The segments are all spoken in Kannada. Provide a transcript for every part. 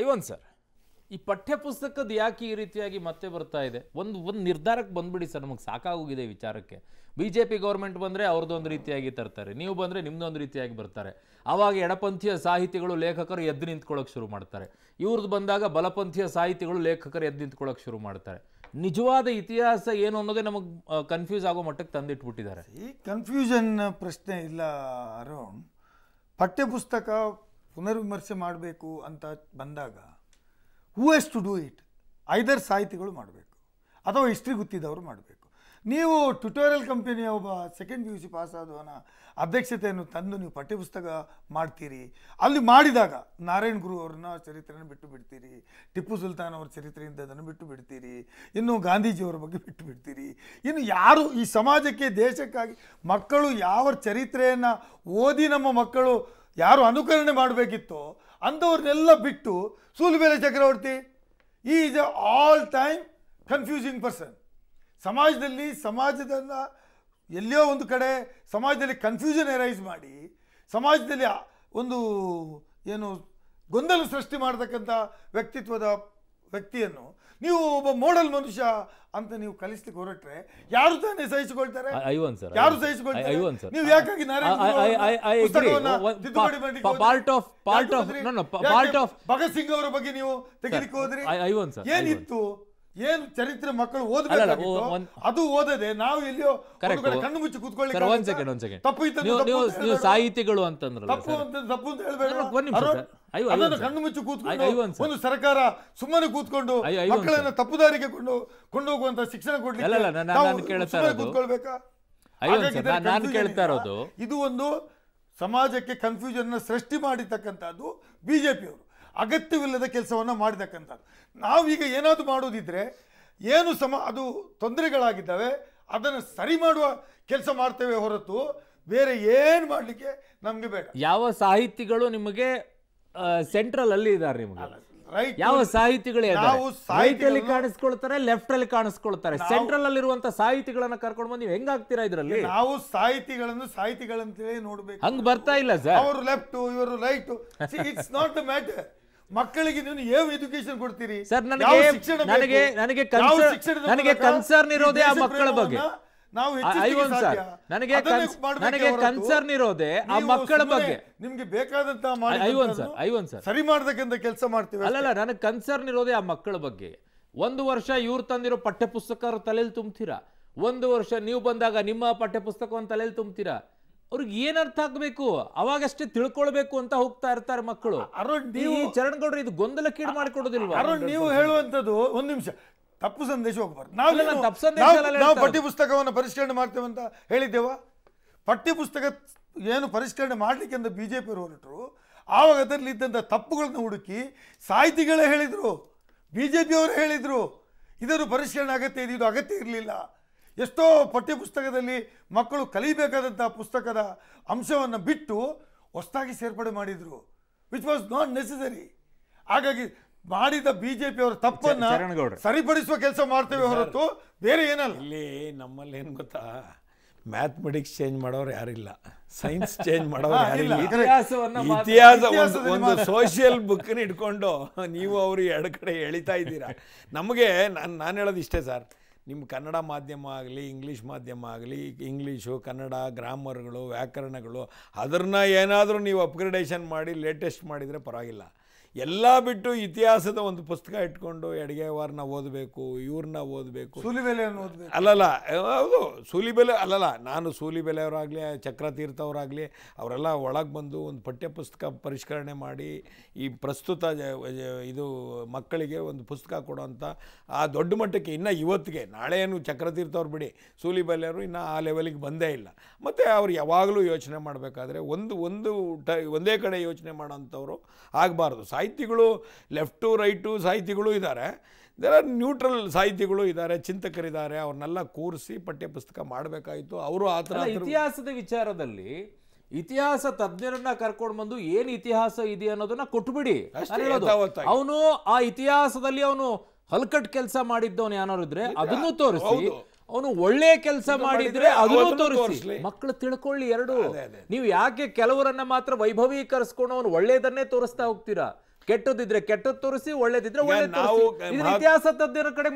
ಐವನ್ ಸರ್ ಈ ಪಠ್ಯಪುಸ್ತಕದ ಯಾಕೆ ಈ ರೀತಿಯಾಗಿ ಮತ್ತೆ ಬರ್ತಾ ಇದೆ ಒಂದು ಒಂದು ನಿರ್ಧಾರಕ್ಕೆ ಬಂದ್ಬಿಡಿ ಸರ್ ನಮಗೆ ಸಾಕಾಗೋಗಿದೆ ವಿಚಾರಕ್ಕೆ ಬಿ ಜೆ ಪಿ ಗೌರ್ಮೆಂಟ್ ಬಂದರೆ ಅವ್ರದ್ದೊಂದು ರೀತಿಯಾಗಿ ತರ್ತಾರೆ ನೀವು ಬಂದರೆ ನಿಮ್ಮದೊಂದು ರೀತಿಯಾಗಿ ಬರ್ತಾರೆ ಆವಾಗ ಎಡಪಂಥೀಯ ಸಾಹಿತಿಗಳು ಲೇಖಕರು ಎದ್ದು ನಿಂತ್ಕೊಳ್ಳೋಕೆ ಶುರು ಮಾಡ್ತಾರೆ ಇವ್ರದ್ದು ಬಂದಾಗ ಬಲಪಂಥೀಯ ಸಾಹಿತಿಗಳು ಲೇಖಕರು ಎದ್ದು ನಿಂತ್ಕೊಳ್ಳೋಕೆ ಶುರು ಮಾಡ್ತಾರೆ ನಿಜವಾದ ಇತಿಹಾಸ ಏನು ಅನ್ನೋದೇ ನಮಗೆ ಕನ್ಫ್ಯೂಸ್ ಆಗೋ ಮಟ್ಟಕ್ಕೆ ತಂದಿಟ್ಬಿಟ್ಟಿದ್ದಾರೆ ಈ ಕನ್ಫ್ಯೂಷನ್ ಪ್ರಶ್ನೆ ಇಲ್ಲ ಅರುಣ್ ಪಠ್ಯಪುಸ್ತಕ ಪುನರ್ವಿಮರ್ಶೆ ಮಾಡಬೇಕು ಅಂತ ಬಂದಾಗ who is to do it either ಸಾಹಿತಿಗಳು ಮಾಡಬೇಕು ಅಥವಾ ಹಿಸ್ಟ್ರಿ ಗೊತ್ತಿದ್ದವರು ಮಾಡಬೇಕು ನೀವು ಟ್ಯುಟೋರಿಯಲ್ ಕಂಪನಿಯ ಒಬ್ಬ ಸೆಕೆಂಡ್ ಪಿ ಯು ಸಿ ಪಾಸಾದವನ ಅಧ್ಯಕ್ಷತೆಯನ್ನು ತಂದು ನೀವು ಪಠ್ಯಪುಸ್ತಕ ಮಾಡ್ತೀರಿ ಅಲ್ಲಿ ಮಾಡಿದಾಗ ನಾರಾಯಣ್ ಗುರು ಅವ್ರನ್ನ ಚರಿತ್ರೆಯನ್ನು ಬಿಟ್ಟು ಬಿಡ್ತೀರಿ ಟಿಪ್ಪು ಸುಲ್ತಾನ್ ಅವ್ರ ಚರಿತ್ರೆಯಿಂದ ಅದನ್ನು ಬಿಟ್ಟು ಬಿಡ್ತೀರಿ ಇನ್ನು ಗಾಂಧೀಜಿಯವರ ಬಗ್ಗೆ ಬಿಟ್ಟು ಬಿಡ್ತೀರಿ ಇನ್ನು ಯಾರು ಈ ಸಮಾಜಕ್ಕೆ ದೇಶಕ್ಕಾಗಿ ಮಕ್ಕಳು ಯಾವ ಚರಿತ್ರೆಯನ್ನು ಓದಿ ನಮ್ಮ ಮಕ್ಕಳು ಯಾರು ಅನುಕರಣೆ ಮಾಡಬೇಕಿತ್ತೋ ಅಂಥವ್ರನ್ನೆಲ್ಲ ಬಿಟ್ಟು ಸೂಲಿಬೆಲೆ ಚಕ್ರವರ್ತಿ ಈ is a all time confusing person ಸಮಾಜದಲ್ಲಿ ಸಮಾಜದ ಎಲ್ಲಿಯೋ ಒಂದು ಕಡೆ ಸಮಾಜದಲ್ಲಿ ಕನ್ಫ್ಯೂಷನ್ ಎರೈಸ್ ಮಾಡಿ ಸಮಾಜದಲ್ಲಿ ಒಂದು ಏನು ಗೊಂದಲ ಸೃಷ್ಟಿ ಮಾಡತಕ್ಕಂಥ ವ್ಯಕ್ತಿತ್ವದ ವ್ಯಕ್ತಿಯನ್ನು ನೀವು ಒಬ್ಬ ಮೋಡಲ್ ಮನುಷ್ಯ ಅಂತ ನೀವು ಕಲಿಸ್ಲಿಕ್ಕೆ ಹೊರಟ್ರೆ ಯಾರು ತಾನೇ ಸಹಿಸಿಕೊಳ್ತಾರೆ ಯಾರು ಸಹಿಸಿಕೊಳ್ತಾರೆ ನೀವು ಯಾಕಾಗಿ ಪಾರ್ಟ್ ಆಫ್ ಭಗತ್ ಸಿಂಗ್ ಅವರ ಬಗ್ಗೆ ನೀವು ತೆಗಿಲಿಕ್ಕೆ ಹೋದ್ರಿ ಏನಿತ್ತು ಏನು ಚರಿತ್ರೆ ಮಕ್ಕಳು ಓದಬೇಕು ಅದು ಓದದೆ ನಾವು ಇಲ್ಲಿಯೋ ಕಣ್ಣು ಮುಚ್ಚಿ ಕೂತ್ಕೊಳ್ಳಿ ತಪ್ಪು ಸಾಹಿತಿಗಳು ಅಂತಂದ್ರೆ ತಪ್ಪು ಅಂತ ತಪ್ಪು ಅಂತ ಕಣ್ಣು ಮುಚ್ಚಿ ಕೂತ್ಕೊಂಡು ಒಂದು ಸರ್ಕಾರ ಸುಮ್ಮನೆ ಕೂತ್ಕೊಂಡು ಮಕ್ಕಳನ್ನ ತಪ್ಪು ದಾರಿಗೆ ಕೊಂಡು ಕೊಂಡೋಗುವಂತ ಶಿಕ್ಷಣ ಕೊಡ್ಲಿಕ್ಕೆ ನಾನು ಇದು ಒಂದು ಸಮಾಜಕ್ಕೆ ಕನ್ಫ್ಯೂಷನ್ ಸೃಷ್ಟಿ ಮಾಡಿರ್ತಕ್ಕಂಥದ್ದು ಬಿಜೆಪಿಯವರು ಅಗತ್ಯವಿಲ್ಲದ ಕೆಲಸವನ್ನು ಮಾಡಿದಕ್ಕಂಥದ್ದು ನಾವೀಗ ಏನಾದರೂ ಮಾಡೋದಿದ್ದರೆ ಏನು ಸಮ ಅದು ತೊಂದರೆಗಳಾಗಿದ್ದಾವೆ ಅದನ್ನು ಸರಿ ಮಾಡುವ ಕೆಲಸ ಮಾಡ್ತೇವೆ ಹೊರತು ಬೇರೆ ಏನು ಮಾಡಲಿಕ್ಕೆ ನಮಗೆ ಬೇಡ ಯಾವ ಸಾಹಿತಿಗಳು ನಿಮಗೆ ಸೆಂಟ್ರಲ್ ಅಲ್ಲಿ ಇದ್ದಾರೆ ನಿಮಗೆ ಯಾವ ಸಾಹಿತಿಗಳೇ ನಾವು ಸಾಹಿತ್ಯಲ್ಲಿ ಕಾಣಿಸ್ಕೊಳ್ತಾರೆ ಲೆಫ್ಟ್ ಅಲ್ಲಿ ಕಾಣಿಸ್ಕೊಳ್ತಾರೆ ಸೆಂಟ್ರಲ್ ಅಲ್ಲಿರುವಂತ ಸಾಹಿತಿಗಳನ್ನ ಕರ್ಕೊಂಡು ಬಂದು ಹೆಂಗ್ ಆಗ್ತೀರಾ ಇದ್ರಲ್ಲಿ ನಾವು ಸಾಹಿತಿಗಳನ್ನು ಸಾಹಿತಿಗಳಂತೇಳಿ ನೋಡ್ಬೇಕು ಹಂಗ್ ಬರ್ತಾ ಇಲ್ಲ ಸರ್ ಅವರು ಲೆಫ್ಟ್ ಇವರು right it's not a matter ಮಕ್ಕಳಿಗೆ ನೀವು ಏನ್ ಎಜುಕೇಶನ್ ಕೊಡ್ತೀರಿ ಸರ್ ನನಗೆ ನನಗೆ ನನಗೆ ಕನ್ಸರ್ನ್ ನನಗೆ ಕನ್ಸರ್ನ್ ಇರೋದೇ ಆ ಮಕ್ಕಳ ಬಗ್ಗೆ ನಾವು ಸರ್ ನನಗೆ ನನಗೆ ಕನ್ಸರ್ನ್ ಇರೋದೇ ಆ ಮಕ್ಕಳ ಬಗ್ಗೆ ನಿಮ್ಗೆ ಬೇಕಾದಂತ ಐವನ್ ಸರ್ ಐವನ್ ಸರ್ ಸರಿ ಮಾಡ್ದಕ್ಕಿಂತ ಕೆಲಸ ಮಾಡ್ತೀವಿ ಅಲ್ಲಲ್ಲ ನನಗೆ ಕನ್ಸರ್ನ್ ಇರೋದೇ ಆ ಮಕ್ಕಳ ಬಗ್ಗೆ ಒಂದು ವರ್ಷ ಇವ್ರು ತಂದಿರೋ ಪಠ್ಯ ಪುಸ್ತಕ ತಲೆಯಲ್ಲಿ ತುಂಬ್ತೀರಾ ಒಂದು ವರ್ಷ ನೀವು ಬಂದಾಗ ನಿಮ್ಮ ಪಠ್ಯ ಪುಸ್ತಕವನ್ನು ತಲೆಯಲ್ಲಿ ತುಂಬ್ತೀರಾ ಅವ್ರಿಗೆ ಏನರ್ಥ ಆಗ್ಬೇಕು ಅವಾಗಷ್ಟೇ ತಿಳ್ಕೊಳ್ಬೇಕು ಅಂತ ಹೋಗ್ತಾ ಇರ್ತಾರೆ ಮಕ್ಕಳು ಅರುಣ್ ನೀವು ಚರಣ್ ಇದು ಕೀಡ್ ಮಾಡಿಕೊಡೋದಿಲ್ವಾ ಅರುಣ್ ನೀವು ಹೇಳುವಂಥದ್ದು ಒಂದ್ ನಿಮಿಷ ತಪ್ಪು ಸಂದೇಶ ಹೋಗ್ಬಾರ್ದು ನಾವು ತಪ್ಪು ಸಂದೇಶ ನಾವು ಪಠ್ಯ ಪುಸ್ತಕವನ್ನು ಪರಿಷ್ಕರಣೆ ಮಾಡ್ತೇವೆ ಅಂತ ಹೇಳಿದ್ದೇವಾ ಪಠ್ಯ ಪುಸ್ತಕ ಏನು ಪರಿಷ್ಕರಣೆ ಮಾಡ್ಲಿಕ್ಕೆ ಅಂತ ಬಿ ಜೆ ಪಿ ಹೊರಟರು ಆವಾಗ ಅದರಲ್ಲಿ ಇದ್ದಂಥ ತಪ್ಪುಗಳನ್ನು ಹುಡುಕಿ ಸಾಹಿತಿಗಳೇ ಹೇಳಿದರು ಬಿ ಜೆ ಅವರು ಹೇಳಿದರು ಇದರ ಪರಿಷ್ಕರಣೆ ಅಗತ್ಯ ಇದೆ ಇದು ಅಗತ್ಯ ಇರಲಿಲ್ಲ ಎಷ್ಟೋ ಪಠ್ಯಪುಸ್ತಕದಲ್ಲಿ ಮಕ್ಕಳು ಕಲಿಬೇಕಾದಂಥ ಪುಸ್ತಕದ ಅಂಶವನ್ನು ಬಿಟ್ಟು ಹೊಸದಾಗಿ ಸೇರ್ಪಡೆ ಮಾಡಿದರು ವಿಚ್ ವಾಸ್ ನಾಟ್ ನೆಸೆಸರಿ ಹಾಗಾಗಿ ಮಾಡಿದ ಅವರ ತಪ್ಪನ್ನು ಸರಿಪಡಿಸುವ ಕೆಲಸ ಮಾಡ್ತೇವೆ ಹೊರತು ಬೇರೆ ಏನಲ್ಲ ಇಲ್ಲಿ ನಮ್ಮಲ್ಲಿ ಏನು ಗೊತ್ತಾ ಮ್ಯಾಥಮೆಟಿಕ್ಸ್ ಚೇಂಜ್ ಮಾಡೋರು ಯಾರಿಲ್ಲ ಸೈನ್ಸ್ ಚೇಂಜ್ ಮಾಡೋರು ಯಾರಿಲ್ಲ ಇತಿಹಾಸ ಒಂದು ಸೋಷಿಯಲ್ ಬುಕ್ನ ಇಟ್ಕೊಂಡು ನೀವು ಅವರು ಎರಡು ಕಡೆ ಎಳಿತಾ ಇದ್ದೀರಾ ನಮಗೆ ನಾನು ನಾನು ಹೇಳೋದು ಇಷ್ಟೇ ಸರ್ ನಿಮ್ಮ ಕನ್ನಡ ಮಾಧ್ಯಮ ಆಗಲಿ ಇಂಗ್ಲೀಷ್ ಮಾಧ್ಯಮ ಆಗಲಿ ಇಂಗ್ಲೀಷು ಕನ್ನಡ ಗ್ರಾಮರ್ಗಳು ವ್ಯಾಕರಣಗಳು ಅದನ್ನು ಏನಾದರೂ ನೀವು ಅಪ್ಗ್ರೇಡೇಷನ್ ಮಾಡಿ ಲೇಟೆಸ್ಟ್ ಮಾಡಿದರೆ ಪರವಾಗಿಲ್ಲ ಎಲ್ಲ ಬಿಟ್ಟು ಇತಿಹಾಸದ ಒಂದು ಪುಸ್ತಕ ಇಟ್ಕೊಂಡು ಎಡಗೆವಾರನ್ನ ಓದಬೇಕು ಇವ್ರನ್ನ ಓದಬೇಕು ಸೂಲಿಬೆಲೆಯನ್ನು ಓದಬೇಕು ಅಲ್ಲಲ್ಲ ಹೌದು ಸೂಲಿಬೆಲೆ ಅಲ್ಲಲ್ಲ ನಾನು ಚಕ್ರ ಚಕ್ರತೀರ್ಥವರಾಗಲಿ ಅವರೆಲ್ಲ ಒಳಗೆ ಬಂದು ಒಂದು ಪಠ್ಯಪುಸ್ತಕ ಪರಿಷ್ಕರಣೆ ಮಾಡಿ ಈ ಪ್ರಸ್ತುತ ಇದು ಮಕ್ಕಳಿಗೆ ಒಂದು ಪುಸ್ತಕ ಕೊಡೋಂಥ ಆ ದೊಡ್ಡ ಮಟ್ಟಕ್ಕೆ ಇನ್ನೂ ಇವತ್ತಿಗೆ ನಾಳೆ ಏನು ಚಕ್ರತೀರ್ಥವ್ರು ಬಿಡಿ ಸೂಲಿಬೆಲೆಯವರು ಇನ್ನೂ ಆ ಲೆವೆಲಿಗೆ ಬಂದೇ ಇಲ್ಲ ಮತ್ತು ಅವ್ರು ಯಾವಾಗಲೂ ಯೋಚನೆ ಮಾಡಬೇಕಾದ್ರೆ ಒಂದು ಒಂದು ಟ ಒಂದೇ ಕಡೆ ಯೋಚನೆ ಮಾಡೋಂಥವ್ರು ಆಗಬಾರ್ದು ಸಾಹಿತಿಗಳು ಲೆಫ್ಟು ರೈಟು ಸಾಹಿತಿಗಳು ಇದ್ದಾರೆ ದೇರ್ ನ್ಯೂಟ್ರಲ್ ಸಾಹಿತಿಗಳು ಇದ್ದಾರೆ ಚಿಂತಕರಿದ್ದಾರೆ ಅವ್ರನ್ನೆಲ್ಲ ಕೂರಿಸಿ ಪಠ್ಯಪುಸ್ತಕ ಮಾಡಬೇಕಾಯಿತು ಅವರು ಆ ಥರ ಇತಿಹಾಸದ ವಿಚಾರದಲ್ಲಿ ಇತಿಹಾಸ ತಜ್ಞರನ್ನ ಕರ್ಕೊಂಡು ಬಂದು ಏನು ಇತಿಹಾಸ ಇದೆ ಅನ್ನೋದನ್ನ ಕೊಟ್ಬಿಡಿ ಅವನು ಆ ಇತಿಹಾಸದಲ್ಲಿ ಅವನು ಹಲ್ಕಟ್ ಕೆಲಸ ಮಾಡಿದ್ದವನು ಯಾರು ಇದ್ರೆ ಅದನ್ನು ತೋರಿಸಿ ಅವನು ಒಳ್ಳೆ ಕೆಲಸ ಮಾಡಿದ್ರೆ ಅದನ್ನು ತೋರಿಸಿ ಮಕ್ಕಳು ತಿಳ್ಕೊಳ್ಳಿ ಎರಡು ನೀವು ಯಾಕೆ ಕೆಲವರನ್ನ ಮಾತ್ರ ವೈಭವೀಕರಿಸ್ಕೊಂಡು ಅವನು ಒಳ್ಳೆಯದನ್ನೇ ತೋರಿಸ್ತಾ ಹೋಗ್ತೀರಾ ಕೆಟ್ಟದಿದ್ರೆ ಕೆಟ್ಟ ತೋರಿಸಿ ಒಳ್ಳೇದಿದ್ರೆ ಇತಿಹಾಸ ತಜ್ಞರ ಕಡೆ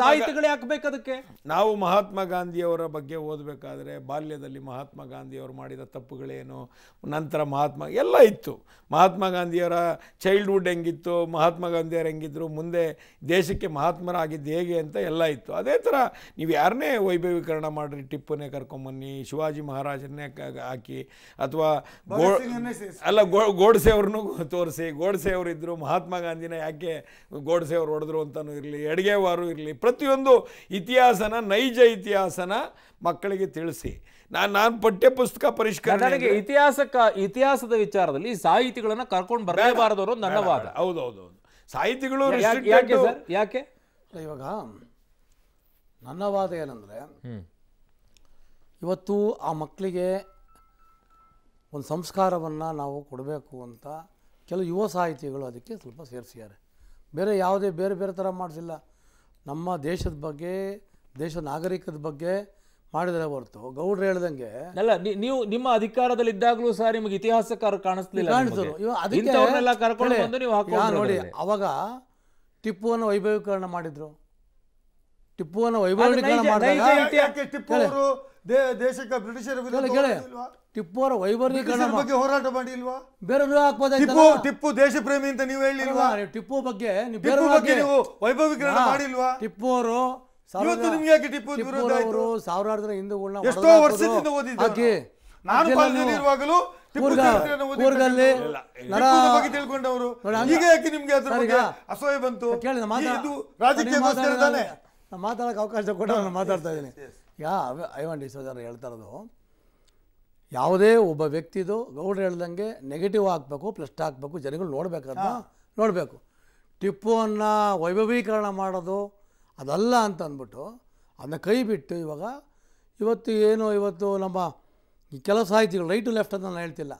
ಸಾಹಿತಿಗಳು ಹಾಕ್ಬೇಕು ಅದಕ್ಕೆ ನಾವು ಮಹಾತ್ಮ ಗಾಂಧಿಯವರ ಬಗ್ಗೆ ಓದಬೇಕಾದ್ರೆ ಬಾಲ್ಯದಲ್ಲಿ ಮಹಾತ್ಮ ಗಾಂಧಿಯವರು ಮಾಡಿದ ತಪ್ಪುಗಳೇನು ನಂತರ ಮಹಾತ್ಮ ಎಲ್ಲ ಇತ್ತು ಮಹಾತ್ಮ ಗಾಂಧಿಯವರ ಚೈಲ್ಡ್ಹುಡ್ ಹೆಂಗಿತ್ತು ಮಹಾತ್ಮ ಗಾಂಧಿಯವರು ಹೆಂಗಿದ್ರು ಮುಂದೆ ದೇಶಕ್ಕೆ ಮಹಾತ್ಮರಾಗಿದ್ದು ಹೇಗೆ ಅಂತ ಎಲ್ಲ ಇತ್ತು ಅದೇ ಥರ ನೀವು ಯಾರನ್ನೇ ವೈಭವೀಕರಣ ಮಾಡಿರಿ ಟಿಪ್ಪುನೇ ಕರ್ಕೊಂಬನ್ನಿ ಶಿವಾಜಿ ಮಹಾರಾಜನ್ನೇ ಹಾಕಿ ಅಥವಾ ಅಲ್ಲ ಗೋಡ್ಸೆ ಅವ್ರನ್ನೂ ತೋರಿಸಿ ಗೋಡ್ಸೆ ಇದ್ದರು ಮಹಾತ್ಮ ಗಾಂಧಿನ ಯಾಕೆ ಗೋಡ್ಸೆಯವರು ಹೊಡೆದ್ರು ಅಂತಲೂ ಇರಲಿ ಅಡುಗೆವಾರು ಇರಲಿ ಪ್ರತಿಯೊಂದು ಇತಿಹಾಸನ ನೈಜ ಇತಿಹಾಸನ ಮಕ್ಕಳಿಗೆ ತಿಳಿಸಿ ನಾನು ನಾನು ಪಠ್ಯ ಪುಸ್ತಕ ಪರಿಷ್ಕಾರ ನನಗೆ ಇತಿಹಾಸಕ್ಕ ಇತಿಹಾಸದ ವಿಚಾರದಲ್ಲಿ ಸಾಹಿತಿಗಳನ್ನು ಕರ್ಕೊಂಡು ಬರಬಾರದು ಅನ್ನೋದು ನನ್ನ ವಾದ ಹೌದು ಸಾಹಿತಿಗಳು ಯಾಕೆ ಇವಾಗ ನನ್ನ ವಾದ ಏನಂದರೆ ಇವತ್ತು ಆ ಮಕ್ಕಳಿಗೆ ಒಂದು ಸಂಸ್ಕಾರವನ್ನು ನಾವು ಕೊಡಬೇಕು ಅಂತ ಕೆಲವು ಯುವ ಸಾಹಿತಿಗಳು ಅದಕ್ಕೆ ಸ್ವಲ್ಪ ಸೇರಿಸಿದ್ದಾರೆ ಬೇರೆ ಯಾವುದೇ ಬೇರೆ ಬೇರೆ ಥರ ಮಾಡಿಸಿಲ್ಲ ನಮ್ಮ ದೇಶದ ಬಗ್ಗೆ ದೇಶ ನಾಗರಿಕದ ಬಗ್ಗೆ ಮಾಡಿದರೆ ಹೊರತು ಗೌಡ್ರು ಹೇಳ್ದಂಗೆ ಅಲ್ಲ ನೀವು ನಿಮ್ಮ ಅಧಿಕಾರದಲ್ಲಿ ಇದ್ದಾಗಲೂ ಸಹ ನಿಮಗೆ ಇತಿಹಾಸಕಾರ ಕಾಣಿಸ್ಲಿಲ್ಲ ನೋಡಿ ಅವಾಗ ಟಿಪ್ಪುವನ್ನು ವೈಭವೀಕರಣ ಮಾಡಿದ್ರು ಟಿಪ್ಪುವನ್ನು ವೈಭವೀಕರಣ ಮಾಡಿದಾಗ ದೇಶಕ್ಕೆ ಬ್ರಿಟಿಷರ ವಿರುದ್ಧ ಟಿಪ್ಪುವರ ವೈಭವೀಕರಣ ಬಗ್ಗೆ ಹೋರಾಟ ಮಾಡಿಲ್ವಾ ಬೇರೆ ಟಿಪ್ಪು ಟಿಪ್ಪು ದೇಶ ಪ್ರೇಮಿ ಅಂತ ನೀವು ಹೇಳಿಲ್ವಾ ಟಿಪ್ಪು ಬಗ್ಗೆ ನೀವು ವೈಭವೀಕರಣ ಮಾಡಿಲ್ವಾ ಟಿಪ್ಪು ಅವರು ಇವತ್ತು ನಿಮ್ಗೆ ಯಾಕೆ ಟಿಪ್ಪು ಅವರು ಸಾವಿರಾರು ಜನ ವರ್ಷದಿಂದ ನಾನು ಮಾತಾಡಕ್ಕೆ ಅವಕಾಶ ಕೊಟ್ಟು ಮಾತಾಡ್ತಾ ಇದ್ದೀನಿ ಯಾ ಐವನ್ ಡಿಸೋಜರ್ ಹೇಳ್ತಾ ಇರೋದು ಯಾವುದೇ ಒಬ್ಬ ವ್ಯಕ್ತಿದು ಗೌಡ್ರು ಹೇಳ್ದಂಗೆ ನೆಗೆಟಿವ್ ಆಗಬೇಕು ಪ್ಲಸ್ಟ್ ಹಾಕಬೇಕು ಜನಗಳು ನೋಡಬೇಕಂತ ನೋಡಬೇಕು ಟಿಪ್ಪು ಅನ್ನ ವೈಭವೀಕರಣ ಮಾಡೋದು ಅದಲ್ಲ ಅಂತ ಅಂದ್ಬಿಟ್ಟು ಅದನ್ನ ಕೈ ಬಿಟ್ಟು ಇವಾಗ ಇವತ್ತು ಏನು ಇವತ್ತು ನಮ್ಮ ಕೆಲವು ಸಾಹಿತಿಗಳು ರೈಟ್ ಟು ಲೆಫ್ಟ್ ಅಂತ ನಾನು ಹೇಳ್ತಿಲ್ಲ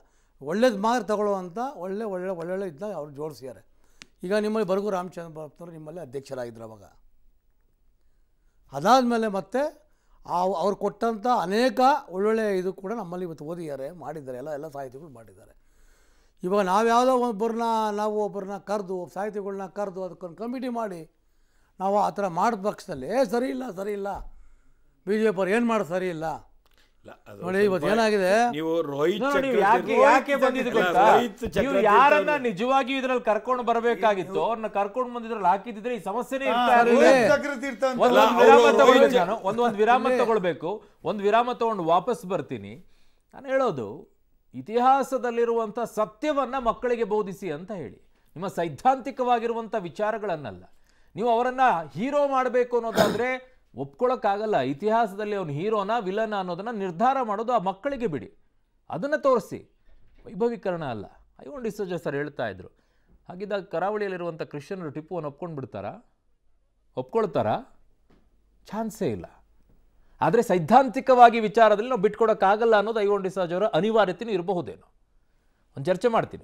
ಒಳ್ಳೇದು ಮಾರ್ಕ್ ಅಂತ ಒಳ್ಳೆ ಒಳ್ಳೆ ಒಳ್ಳೊಳ್ಳೆ ಇದ್ದ ಅವ್ರು ಜೋಡಿಸಿದ್ದಾರೆ ಈಗ ನಿಮ್ಮಲ್ಲಿ ಬರಗು ರಾಮಚಂದ್ರ ನಿಮ್ಮಲ್ಲಿ ಅಧ್ಯಕ್ಷರಾಗಿದ್ದರು ಅವಾಗ ಅದಾದಮೇಲೆ ಮತ್ತೆ ಆ ಅವ್ರು ಕೊಟ್ಟಂಥ ಅನೇಕ ಒಳ್ಳೊಳ್ಳೆಯ ಇದು ಕೂಡ ನಮ್ಮಲ್ಲಿ ಇವತ್ತು ಓದಿದ್ದಾರೆ ಮಾಡಿದ್ದಾರೆ ಎಲ್ಲ ಎಲ್ಲ ಸಾಹಿತಿಗಳು ಮಾಡಿದ್ದಾರೆ ಇವಾಗ ನಾವು ಯಾವುದೋ ಒಬ್ಬರನ್ನ ನಾವು ಒಬ್ಬರನ್ನ ಕರೆದು ಸಾಹಿತಿಗಳನ್ನ ಕರೆದು ಅದಕ್ಕೊಂದು ಕಮಿಟಿ ಮಾಡಿ ನಾವು ಆ ಥರ ಮಾಡಿದ ಪಕ್ಷದಲ್ಲಿ ಏ ಸರಿ ಇಲ್ಲ ಸರಿ ಇಲ್ಲ ಬಿ ಜೆ ಅವ್ರು ಏನು ಮಾಡೋದು ಸರಿ ಇಲ್ಲ ನೋಡಿ ನೀವು ರೋಹಿತ್ ಯಾರನ್ನ ನಿಜವಾಗಿಯೂ ಇದ್ರಲ್ಲಿ ಕರ್ಕೊಂಡು ಬರಬೇಕಾಗಿತ್ತು ಅವ್ರನ್ನ ಕರ್ಕೊಂಡು ಬಂದಿದ್ರಲ್ಲಿ ಹಾಕಿದ್ರೆ ಈ ಸಮಸ್ಯೆನೇ ಒಂದ್ ಒಂದ್ ವಿರಾಮ ತಗೊಳ್ಬೇಕು ಒಂದ್ ವಿರಾಮ ತಗೊಂಡು ವಾಪಸ್ ಬರ್ತೀನಿ ನಾನು ಹೇಳೋದು ಇತಿಹಾಸದಲ್ಲಿರುವಂತ ಸತ್ಯವನ್ನ ಮಕ್ಕಳಿಗೆ ಬೋಧಿಸಿ ಅಂತ ಹೇಳಿ ನಿಮ್ಮ ಸೈದ್ಧಾಂತಿಕವಾಗಿರುವಂತ ವಿಚಾರಗಳನ್ನಲ್ಲ ನೀವು ಅವರನ್ನ ಹೀರೋ ಮಾಡಬೇಕು ಅನ್ನೋದಾದ್ರೆ ಒಪ್ಕೊಳ್ಳೋಕ್ಕಾಗಲ್ಲ ಇತಿಹಾಸದಲ್ಲಿ ಅವನು ಹೀರೋನ ವಿಲನ ಅನ್ನೋದನ್ನು ನಿರ್ಧಾರ ಮಾಡೋದು ಆ ಮಕ್ಕಳಿಗೆ ಬಿಡಿ ಅದನ್ನು ತೋರಿಸಿ ವೈಭವೀಕರಣ ಅಲ್ಲ ಐವನ್ ಡಿಸೋಜ ಸರ್ ಹೇಳ್ತಾ ಇದ್ರು ಹಾಗಿದ್ದಾಗ ಕರಾವಳಿಯಲ್ಲಿರುವಂಥ ಕ್ರಿಶ್ಚಿಯನರು ಟಿಪ್ಪುವನ್ನು ಒಪ್ಕೊಂಡು ಬಿಡ್ತಾರ ಒಪ್ಕೊಳ್ತಾರ ಚಾನ್ಸೇ ಇಲ್ಲ ಆದರೆ ಸೈದ್ಧಾಂತಿಕವಾಗಿ ವಿಚಾರದಲ್ಲಿ ನಾವು ಬಿಟ್ಕೊಡೋಕ್ಕಾಗಲ್ಲ ಅನ್ನೋದು ಐವನ್ ಡಿಸೋಜ್ ಅವರ ಅನಿವಾರ್ಯತೆಯೂ ಇರಬಹುದೇನೋ ಒಂದು ಚರ್ಚೆ ಮಾಡ್ತೀನಿ